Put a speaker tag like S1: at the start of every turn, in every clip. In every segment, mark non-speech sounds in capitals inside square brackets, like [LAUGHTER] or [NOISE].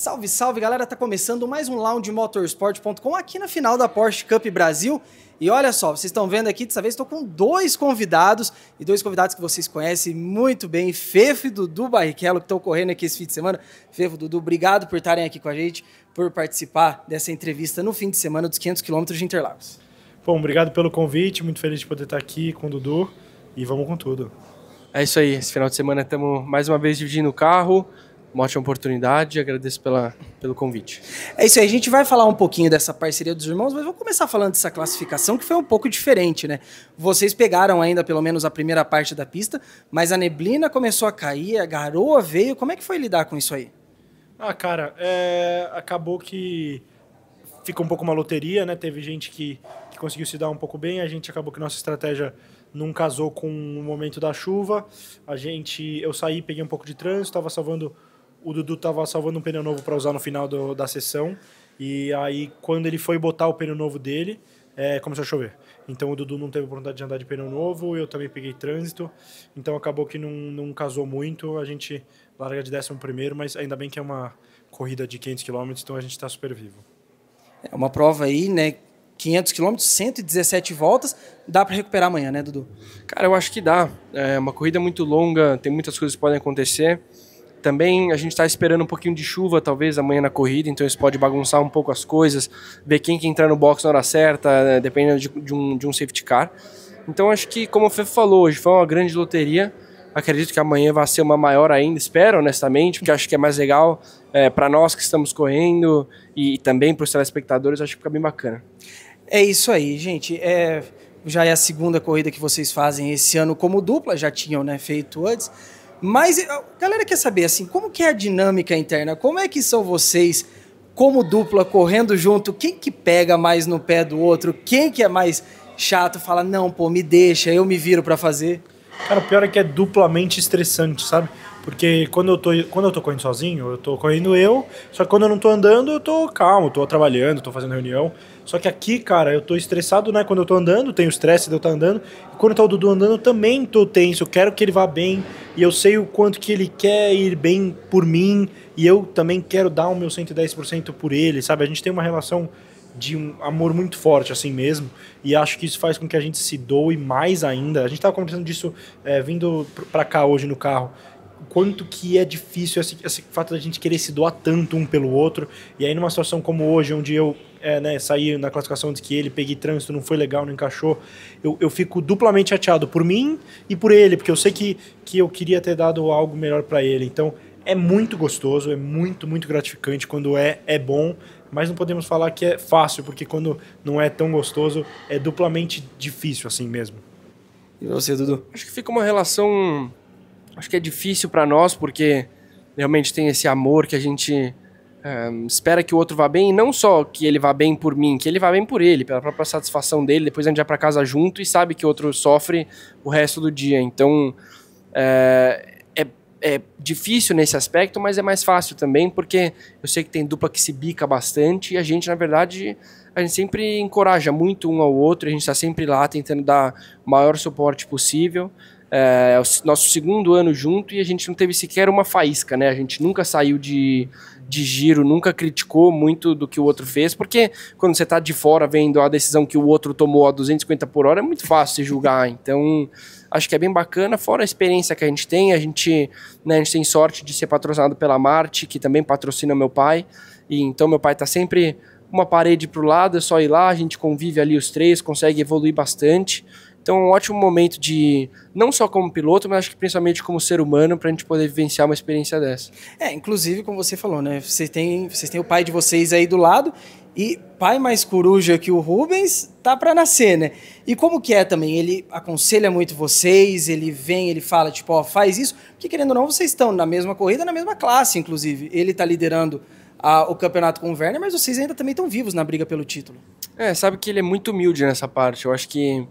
S1: Salve, salve, galera! Tá começando mais um Lounge Motorsport.com aqui na final da Porsche Cup Brasil. E olha só, vocês estão vendo aqui, dessa vez estou com dois convidados, e dois convidados que vocês conhecem muito bem, Fefo e Dudu Barrichello, que estão correndo aqui esse fim de semana. Fefo, Dudu, obrigado por estarem aqui com a gente, por participar dessa entrevista no fim de semana dos 500 quilômetros de
S2: Interlagos. Bom, obrigado pelo convite, muito feliz de poder estar aqui com o Dudu, e vamos com tudo.
S3: É isso aí, esse final de semana estamos mais uma vez dividindo o carro, uma ótima oportunidade oportunidade, agradeço pela, pelo convite. É isso aí, a gente vai falar um pouquinho dessa parceria dos irmãos, mas vou começar falando
S1: dessa classificação que foi um pouco diferente, né? Vocês pegaram ainda pelo menos a primeira parte da pista, mas a neblina começou a cair, a garoa veio. Como é que foi lidar com isso aí? Ah,
S2: cara, é... acabou que ficou um pouco uma loteria, né? Teve gente que, que conseguiu se dar um pouco bem, a gente acabou que nossa estratégia não casou com o momento da chuva. A gente, eu saí, peguei um pouco de trânsito, estava salvando o Dudu tava salvando um pneu novo para usar no final do, da sessão. E aí, quando ele foi botar o pneu novo dele, é, começou a chover. Então o Dudu não teve oportunidade de andar de pneu novo, eu também peguei trânsito. Então acabou que não, não casou muito. A gente larga de 11 primeiro, mas ainda bem que é uma corrida de 500 km, então a gente está super vivo.
S1: É uma prova aí, né? 500
S3: km, 117 voltas, dá para recuperar amanhã, né, Dudu? Cara, eu acho que dá. É uma corrida muito longa, tem muitas coisas que podem acontecer também a gente está esperando um pouquinho de chuva, talvez, amanhã na corrida, então isso pode bagunçar um pouco as coisas, ver quem que entrar no box na hora certa, né, dependendo de, de, um, de um safety car. Então acho que, como o Fefo falou, hoje foi uma grande loteria. Acredito que amanhã vai ser uma maior ainda, espero, honestamente, porque acho que é mais legal é, para nós que estamos correndo e, e também para os telespectadores, acho que fica bem bacana. É
S1: isso aí, gente. É, já é a segunda corrida que vocês fazem esse ano como dupla, já tinham né, feito antes. Mas a eh, galera quer saber assim, como que é a dinâmica interna? Como é que são vocês como dupla correndo junto? Quem que pega mais no pé do outro?
S2: Quem que é mais chato? Fala: "Não, pô, me deixa, eu me viro para fazer". Cara, o pior é que é duplamente estressante, sabe? Porque quando eu tô, quando eu tô correndo sozinho, eu tô correndo eu, só que quando eu não tô andando, eu tô calmo, tô trabalhando, tô fazendo reunião. Só que aqui, cara, eu tô estressado, né? Quando eu tô andando, tenho estresse de eu estar tá andando. E quando tá o Dudu andando, eu também tô tenso. Eu quero que ele vá bem. E eu sei o quanto que ele quer ir bem por mim. E eu também quero dar o meu 110% por ele, sabe? A gente tem uma relação de um amor muito forte assim mesmo e acho que isso faz com que a gente se doe mais ainda a gente tava conversando disso é, vindo para cá hoje no carro quanto que é difícil esse, esse fato da gente querer se doar tanto um pelo outro. E aí, numa situação como hoje, onde eu é, né, saí na classificação de que ele, peguei trânsito, não foi legal, não encaixou, eu, eu fico duplamente chateado por mim e por ele, porque eu sei que, que eu queria ter dado algo melhor para ele. Então, é muito gostoso, é muito, muito gratificante quando é, é bom, mas não podemos falar que é fácil, porque quando não é tão gostoso, é duplamente difícil assim mesmo. E você, Dudu? Acho que fica uma
S3: relação acho que é difícil para nós porque realmente tem esse amor que a gente um, eh, espera que o outro vá bem, e não só que ele vá bem por mim, que ele vá bem por ele, pela própria satisfação dele. Depois a gente vai para casa junto e sabe que o outro sofre o resto do dia. Então é, é, é, difícil nesse aspecto, mas é mais fácil também, porque eu sei que tem dupla que se bica bastante e a gente, na verdade, a gente sempre encoraja muito um ao outro, a gente está sempre lá tentando dar o maior suporte possível. É, é, o nosso segundo ano junto e a gente não teve sequer uma faísca, né? A gente nunca saiu de, de giro, nunca criticou muito do que o outro fez, porque quando você está de fora vendo a decisão que o outro tomou a 250 por hora, é muito fácil se julgar. [LAUGHS] Então, acho que é bem bacana, fora a experiência que a gente tem, a gente, né, a gente tem sorte de ser patrocinado pela Marte, que também patrocina meu pai, e então meu pai está sempre uma parede para o lado, é só ir lá, a gente convive ali os três, consegue evoluir bastante. Então, um ótimo momento de, não só como piloto, mas acho que principalmente como ser humano, para a gente poder vivenciar uma experiência dessa. É, inclusive, como você falou, né?
S1: Vocês têm, vocês têm o pai de vocês aí do lado, e pai mais coruja que o Rubens tá para nascer, né? E como que é também? Ele aconselha muito vocês, ele vem, ele fala, tipo, ó, oh, faz isso, porque querendo ou não, vocês estão na mesma corrida, na mesma classe, inclusive. Ele tá liderando a, o campeonato com o Werner, mas vocês ainda também estão vivos na briga pelo título.
S3: É, sabe que ele é muito humilde nessa parte. Eu acho que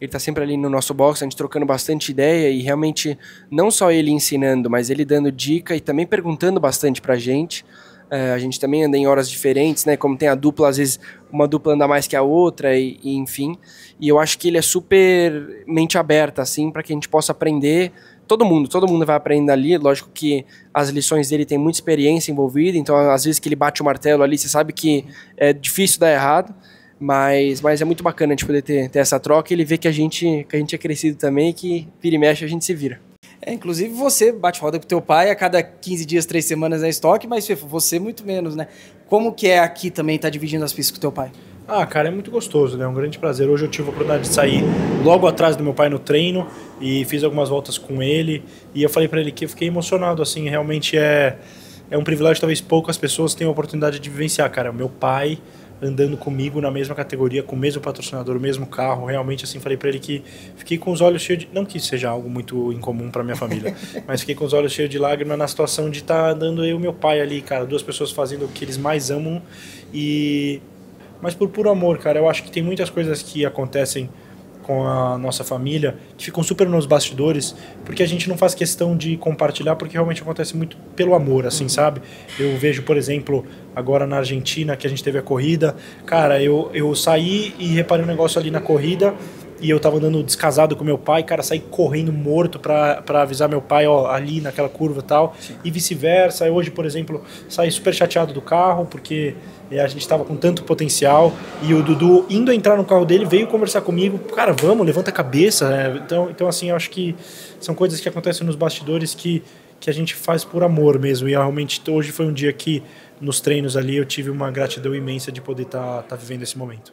S3: ele tá sempre ali no nosso box, a gente trocando bastante ideia e realmente não só ele ensinando, mas ele dando dica e também perguntando bastante pra gente. É, a gente também anda em horas diferentes, né? Como tem a dupla, às vezes uma dupla anda mais que a outra, e, e enfim. E eu acho que ele é super mente aberta, assim, para que a gente possa aprender. Todo mundo, todo mundo vai aprendendo ali. Lógico que as lições dele tem muita experiência envolvida, então às vezes que ele bate o martelo ali, você sabe que é difícil dar errado. Mas, mas é muito bacana a gente poder ter, ter essa troca e ele ver que a gente que a gente é crescido também que vira e mexe a gente se vira. É, inclusive você bate roda com teu pai a cada 15 dias, 3 semanas é estoque, mas você
S2: muito menos,
S1: né? Como que é aqui também estar tá dividindo as pistas com teu pai?
S2: Ah, cara, é muito gostoso, né? É um grande prazer. Hoje eu tive a oportunidade de sair logo atrás do meu pai no treino e fiz algumas voltas com ele. E eu falei para ele que eu fiquei emocionado, assim, realmente é, é um privilégio, talvez poucas pessoas tenham a oportunidade de vivenciar, cara. Meu pai andando comigo na mesma categoria, com o mesmo patrocinador, o mesmo carro. Realmente, assim, falei para ele que fiquei com os olhos cheios de. Não que seja algo muito incomum para minha família, [LAUGHS] mas fiquei com os olhos cheios de lágrima na situação de estar tá andando eu e meu pai ali, cara. Duas pessoas fazendo o que eles mais amam e. Mas por puro amor, cara. Eu acho que tem muitas coisas que acontecem com a nossa família, que ficam super nos bastidores, porque a gente não faz questão de compartilhar, porque realmente acontece muito pelo amor, assim, uhum. sabe? Eu vejo, por exemplo, agora na Argentina, que a gente teve a corrida, cara, eu, eu saí e reparei um negócio ali na corrida, e eu tava andando descasado com meu pai, cara, saí correndo morto pra, pra avisar meu pai, ó, ali naquela curva e tal, Sim. e vice-versa. Hoje, por exemplo, saí super chateado do carro, porque e a gente estava com tanto potencial. E o Dudu, indo entrar no carro dele, veio conversar comigo. Cara, vamos, levanta a cabeça. Né? Então, então, assim, eu acho que são coisas que acontecem nos bastidores que, que a gente faz por amor mesmo. E realmente hoje foi um dia que, nos treinos ali, eu tive uma gratidão imensa de poder estar tá, tá vivendo esse momento.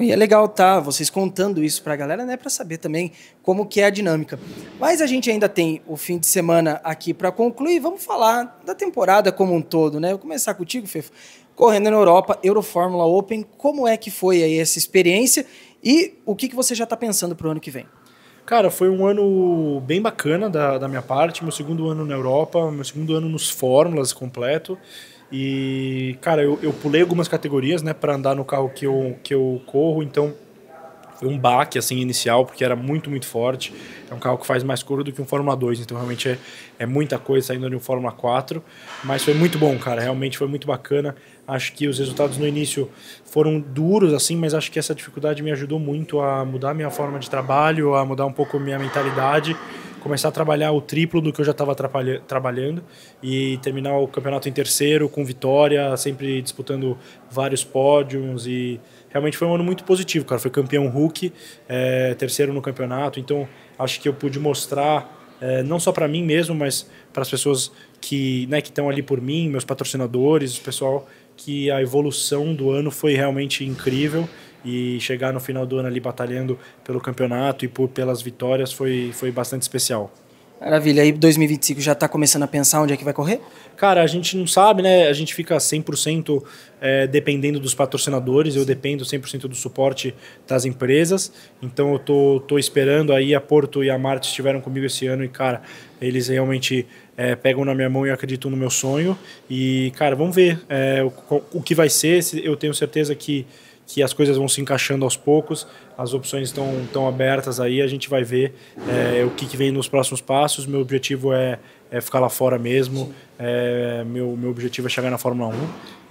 S1: E é legal tá vocês contando isso para a galera, né, para saber também como que é a dinâmica. Mas a gente ainda tem o fim de semana aqui para concluir. Vamos falar da temporada como um todo, né? Vou começar contigo, Fefo. Correndo na Europa, Eurofórmula Open, como é que foi aí essa experiência
S2: e o que, que você já está pensando para o ano que vem? Cara, foi um ano bem bacana da, da minha parte, meu segundo ano na Europa, meu segundo ano nos Fórmulas completo. E, cara, eu, eu pulei algumas categorias, né, para andar no carro que eu, que eu corro, então foi um baque, assim, inicial, porque era muito, muito forte. É um carro que faz mais curva do que um Fórmula 2, então realmente é, é muita coisa saindo de um Fórmula 4. Mas foi muito bom, cara, realmente foi muito bacana. Acho que os resultados no início foram duros, assim, mas acho que essa dificuldade me ajudou muito a mudar minha forma de trabalho, a mudar um pouco minha mentalidade começar a trabalhar o triplo do que eu já estava trabalhando e terminar o campeonato em terceiro com vitória, sempre disputando vários pódios e realmente foi um ano muito positivo, cara. Foi campeão Hulk, é, terceiro no campeonato, então acho que eu pude mostrar é, não só para mim mesmo, mas para as pessoas que né, estão ali por mim, meus patrocinadores, o pessoal, que a evolução do ano foi realmente incrível e chegar no final do ano ali batalhando pelo campeonato e por, pelas vitórias foi, foi bastante especial. Maravilha. E 2025 já está começando a pensar onde é que vai correr? Cara, a gente não sabe, né? A gente fica 100% é, dependendo dos patrocinadores. Eu dependo 100% do suporte das empresas. Então eu tô, tô esperando aí. A Porto e a Marte estiveram comigo esse ano e, cara, eles realmente é, pegam na minha mão e acreditam no meu sonho. E, cara, vamos ver é, o, o que vai ser. Eu tenho certeza que que as coisas vão se encaixando aos poucos, as opções estão tão abertas aí, a gente vai ver é, o que, que, vem nos próximos passos. Meu objetivo é, é ficar lá fora mesmo, é, meu, meu objetivo é chegar na Fórmula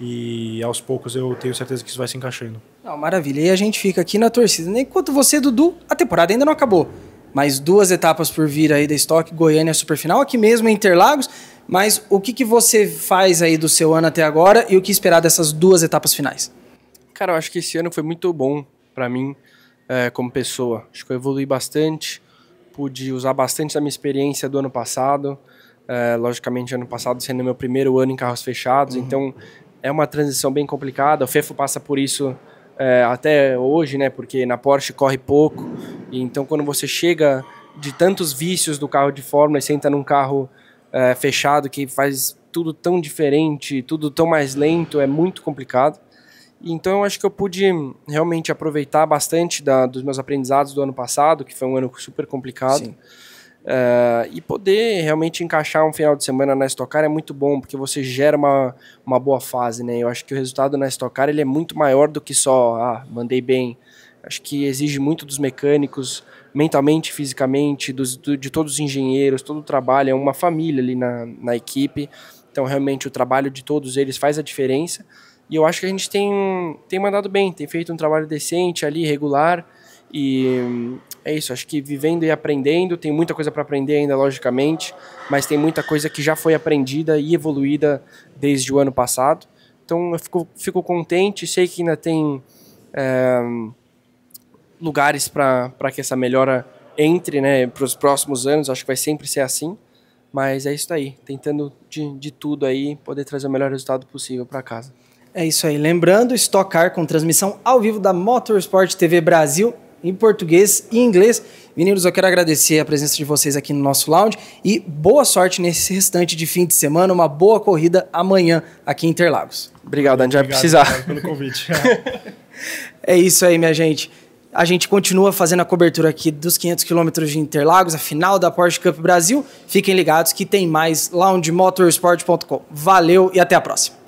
S2: 1 e aos poucos eu tenho certeza que isso vai se encaixando.
S1: Não, maravilha, e a gente fica aqui na torcida. Enquanto você, Dudu, a temporada ainda não acabou. Mais duas etapas por vir aí da estoque, Goiânia Superfinal, aqui mesmo em Interlagos. Mas o que, que você faz aí do seu ano até agora e o que esperar dessas duas etapas finais?
S3: Cara, eu acho que esse ano foi muito bom para mim é, como pessoa. Acho que eu evolui bastante, pude usar bastante da minha experiência do ano passado. É, logicamente, ano passado sendo meu primeiro ano em carros fechados, uhum. então é uma transição bem complicada. O Fefo passa por isso é, até hoje, né? Porque na Porsche corre pouco. E então, quando você chega de tantos vícios do carro de Fórmula e senta num carro é, fechado que faz tudo tão diferente, tudo tão mais lento, é muito complicado. Então eu acho que eu pude hum, realmente aproveitar bastante da, dos meus aprendizados do ano passado, que foi um ano super complicado. Uh, e poder realmente encaixar um final de semana na Stock Car é muito bom, porque você gera uma, uma boa fase, né? Eu acho que o resultado na Stock Car ele é muito maior do que só, ah, mandei bem. Acho que exige muito dos mecânicos, mentalmente, fisicamente, dos, do, de todos os engenheiros, todo o trabalho, é uma família ali na, na equipe. Então, realmente, o trabalho de todos eles faz a diferença. E eu acho que a gente tem, tem mandado bem, tem feito um trabalho decente ali, regular. E hum, é isso, acho que vivendo e aprendendo, tem muita coisa para aprender ainda, logicamente, mas tem muita coisa que já foi aprendida e evoluída desde o ano passado. Então eu fico, fico contente, sei que ainda tem é, lugares para que essa melhora entre né, para os próximos anos, acho que vai sempre ser assim. Mas é isso aí, tentando de, de tudo aí poder trazer o melhor resultado possível para casa.
S1: É isso aí. Lembrando, Stock Car com transmissão ao vivo da Motorsport TV Brasil em português e inglês. Meninos, eu quero agradecer a presença de vocês aqui no nosso lounge e boa sorte nesse restante de fim de semana, uma boa corrida amanhã aqui em Interlagos. Obrigado, a gente vai pelo
S2: convite. [LAUGHS]
S1: é isso aí, minha gente. A gente continua fazendo a cobertura aqui dos 500 quilômetros de Interlagos, a final da Porsche Cup Brasil. Fiquem ligados que tem mais lá onde motorsport.com. Valeu e até a próxima.